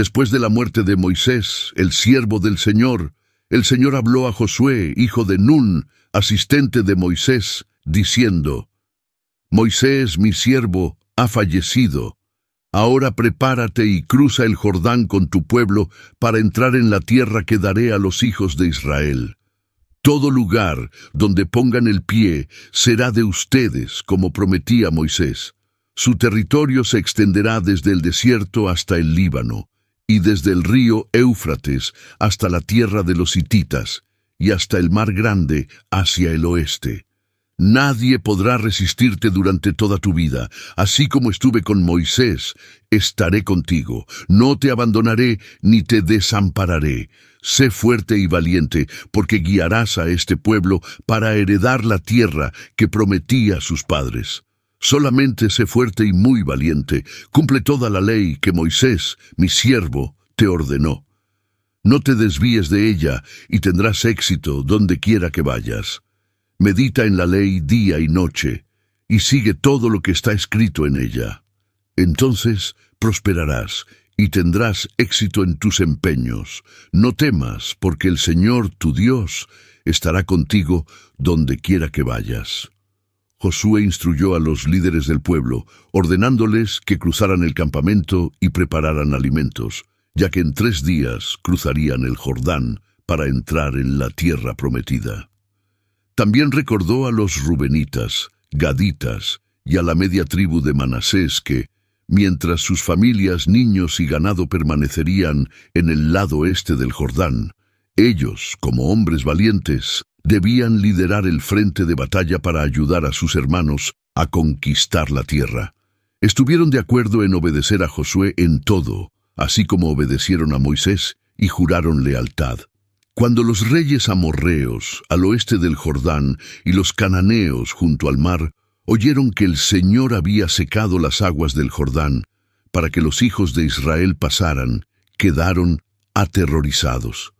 Después de la muerte de Moisés, el siervo del Señor, el Señor habló a Josué, hijo de Nun, asistente de Moisés, diciendo, Moisés, mi siervo, ha fallecido. Ahora prepárate y cruza el Jordán con tu pueblo para entrar en la tierra que daré a los hijos de Israel. Todo lugar donde pongan el pie será de ustedes, como prometía Moisés. Su territorio se extenderá desde el desierto hasta el Líbano, y desde el río Éufrates hasta la tierra de los hititas, y hasta el mar grande hacia el oeste. Nadie podrá resistirte durante toda tu vida. Así como estuve con Moisés, estaré contigo. No te abandonaré ni te desampararé. Sé fuerte y valiente, porque guiarás a este pueblo para heredar la tierra que prometí a sus padres. Solamente sé fuerte y muy valiente, cumple toda la ley que Moisés, mi siervo, te ordenó. No te desvíes de ella y tendrás éxito donde quiera que vayas. Medita en la ley día y noche y sigue todo lo que está escrito en ella. Entonces prosperarás y tendrás éxito en tus empeños. No temas, porque el Señor, tu Dios, estará contigo donde quiera que vayas. Josué instruyó a los líderes del pueblo, ordenándoles que cruzaran el campamento y prepararan alimentos, ya que en tres días cruzarían el Jordán para entrar en la tierra prometida. También recordó a los rubenitas, gaditas y a la media tribu de Manasés que, mientras sus familias, niños y ganado permanecerían en el lado este del Jordán, ellos, como hombres valientes, debían liderar el frente de batalla para ayudar a sus hermanos a conquistar la tierra. Estuvieron de acuerdo en obedecer a Josué en todo, así como obedecieron a Moisés y juraron lealtad. Cuando los reyes amorreos, al oeste del Jordán, y los cananeos junto al mar, oyeron que el Señor había secado las aguas del Jordán para que los hijos de Israel pasaran, quedaron aterrorizados.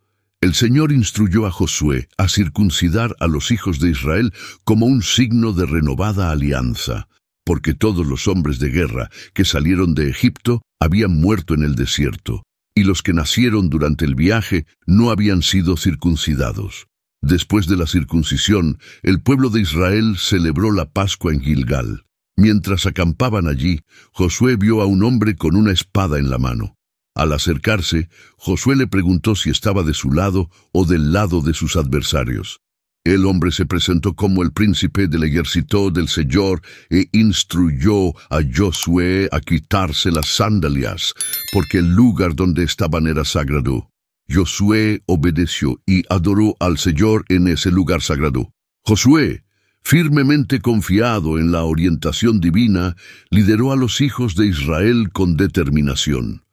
El Señor instruyó a Josué a circuncidar a los hijos de Israel como un signo de renovada alianza, porque todos los hombres de guerra que salieron de Egipto habían muerto en el desierto, y los que nacieron durante el viaje no habían sido circuncidados. Después de la circuncisión, el pueblo de Israel celebró la Pascua en Gilgal. Mientras acampaban allí, Josué vio a un hombre con una espada en la mano. Al acercarse, Josué le preguntó si estaba de su lado o del lado de sus adversarios. El hombre se presentó como el príncipe del ejército del Señor e instruyó a Josué a quitarse las sandalias, porque el lugar donde estaban era sagrado. Josué obedeció y adoró al Señor en ese lugar sagrado. Josué, firmemente confiado en la orientación divina, lideró a los hijos de Israel con determinación.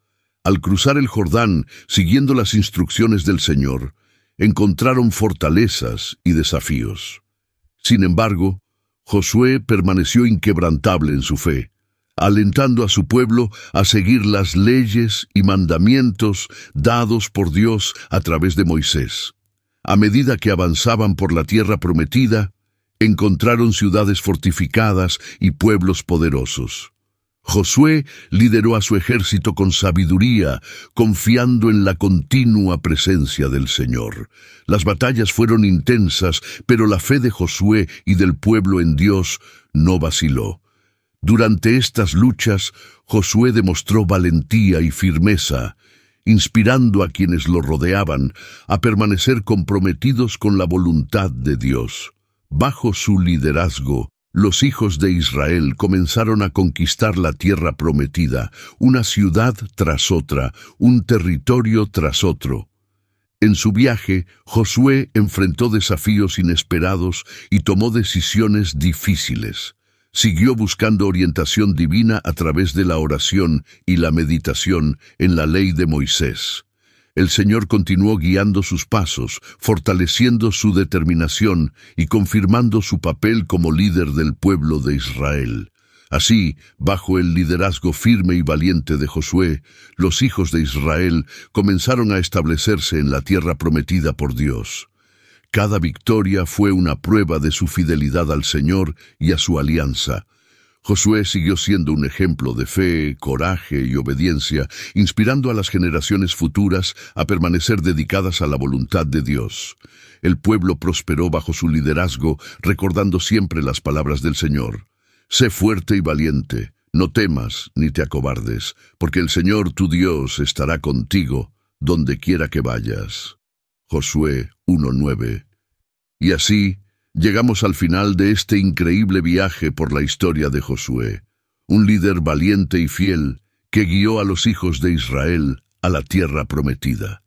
Al cruzar el Jordán, siguiendo las instrucciones del Señor, encontraron fortalezas y desafíos. Sin embargo, Josué permaneció inquebrantable en su fe, alentando a su pueblo a seguir las leyes y mandamientos dados por Dios a través de Moisés. A medida que avanzaban por la tierra prometida, encontraron ciudades fortificadas y pueblos poderosos. Josué lideró a su ejército con sabiduría, confiando en la continua presencia del Señor. Las batallas fueron intensas, pero la fe de Josué y del pueblo en Dios no vaciló. Durante estas luchas, Josué demostró valentía y firmeza, inspirando a quienes lo rodeaban a permanecer comprometidos con la voluntad de Dios. Bajo su liderazgo, los hijos de Israel comenzaron a conquistar la tierra prometida, una ciudad tras otra, un territorio tras otro. En su viaje, Josué enfrentó desafíos inesperados y tomó decisiones difíciles. Siguió buscando orientación divina a través de la oración y la meditación en la ley de Moisés el Señor continuó guiando sus pasos, fortaleciendo su determinación y confirmando su papel como líder del pueblo de Israel. Así, bajo el liderazgo firme y valiente de Josué, los hijos de Israel comenzaron a establecerse en la tierra prometida por Dios. Cada victoria fue una prueba de su fidelidad al Señor y a su alianza. Josué siguió siendo un ejemplo de fe, coraje y obediencia, inspirando a las generaciones futuras a permanecer dedicadas a la voluntad de Dios. El pueblo prosperó bajo su liderazgo, recordando siempre las palabras del Señor. Sé fuerte y valiente, no temas ni te acobardes, porque el Señor tu Dios estará contigo donde quiera que vayas. Josué 1.9 Y así, llegamos al final de este increíble viaje por la historia de Josué, un líder valiente y fiel que guió a los hijos de Israel a la tierra prometida.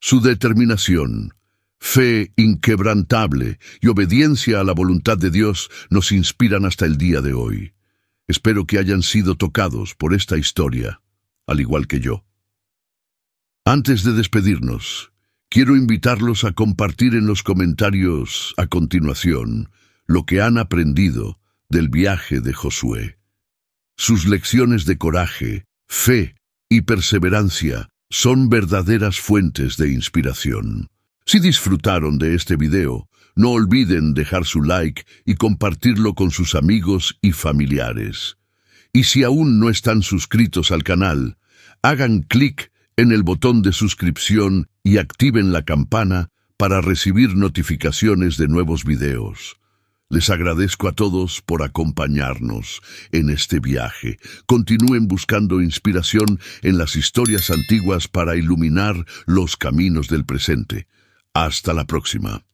Su determinación, fe inquebrantable y obediencia a la voluntad de Dios nos inspiran hasta el día de hoy. Espero que hayan sido tocados por esta historia, al igual que yo. Antes de despedirnos, Quiero invitarlos a compartir en los comentarios a continuación lo que han aprendido del viaje de Josué. Sus lecciones de coraje, fe y perseverancia son verdaderas fuentes de inspiración. Si disfrutaron de este video, no olviden dejar su like y compartirlo con sus amigos y familiares. Y si aún no están suscritos al canal, hagan clic en en el botón de suscripción y activen la campana para recibir notificaciones de nuevos videos. Les agradezco a todos por acompañarnos en este viaje. Continúen buscando inspiración en las historias antiguas para iluminar los caminos del presente. Hasta la próxima.